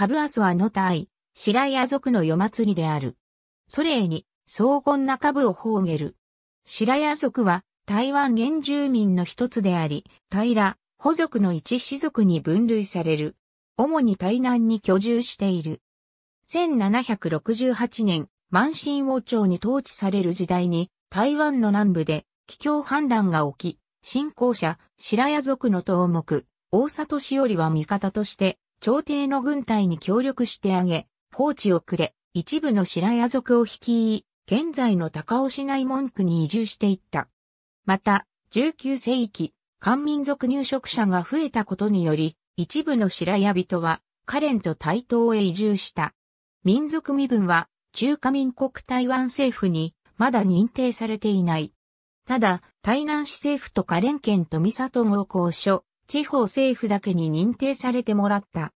カブアスはのタイ、白屋族の夜祭りである。ソレイに、荘厳な株を放げる。白屋族は、台湾原住民の一つであり、平、保族の一氏族に分類される。主に台南に居住している。1768年、満身王朝に統治される時代に、台湾の南部で、気境反乱が起き、信仰者、白屋族の頭目、大里しおりは味方として、朝廷の軍隊に協力してあげ、放置をくれ、一部の白屋族を率い、現在の高尾市内文句に移住していった。また、19世紀、漢民族入植者が増えたことにより、一部の白屋人は、カレンと台東へ移住した。民族身分は、中華民国台湾政府に、まだ認定されていない。ただ、台南市政府とカレン県と三里合交所、地方政府だけに認定されてもらった。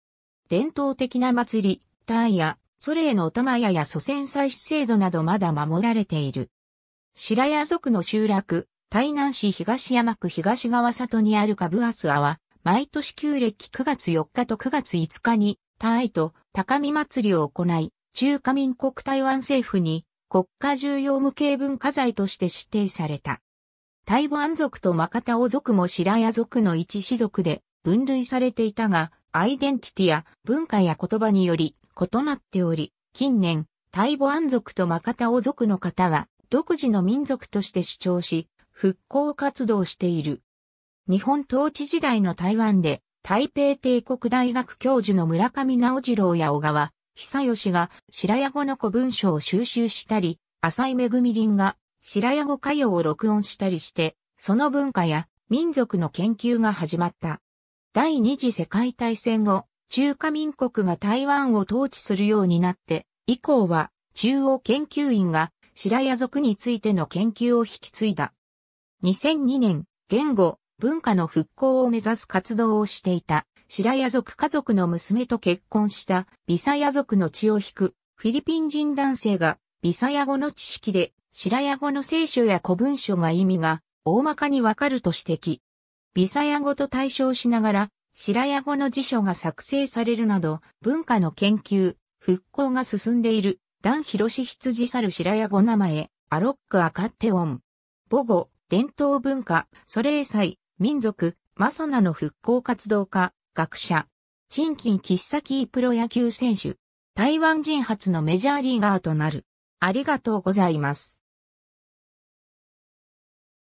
伝統的な祭り、タイや、ソレイの玉屋や祖先祭祀制度などまだ守られている。白屋族の集落、台南市東山区東川里にあるカブアスアは、毎年旧暦9月4日と9月5日に、タイと高見祭りを行い、中華民国台湾政府に国家重要無形文化財として指定された。タイボアン族とマカタオ族も白屋族の一種族で分類されていたが、アイデンティティや文化や言葉により異なっており、近年、タイボアン族とマカタオ族の方は独自の民族として主張し、復興活動している。日本統治時代の台湾で、台北帝国大学教授の村上直次郎や小川、久吉が白屋語の古文書を収集したり、浅井恵林が白屋語歌謡を録音したりして、その文化や民族の研究が始まった。第二次世界大戦後、中華民国が台湾を統治するようになって、以降は中央研究院が白屋族についての研究を引き継いだ。2002年、言語、文化の復興を目指す活動をしていた白屋族家族の娘と結婚したビサヤ族の血を引くフィリピン人男性がビサヤ語の知識で白屋語の聖書や古文書が意味が大まかにわかると指摘。ビサヤ語と対照しながら、白屋語の辞書が作成されるなど、文化の研究、復興が進んでいる、ダン広し羊猿白屋語名前、アロックアカッテオン。母語、伝統文化、レれサ祭、民族、マソナの復興活動家、学者、賃金喫茶キープロ野球選手、台湾人初のメジャーリーガーとなる。ありがとうございます。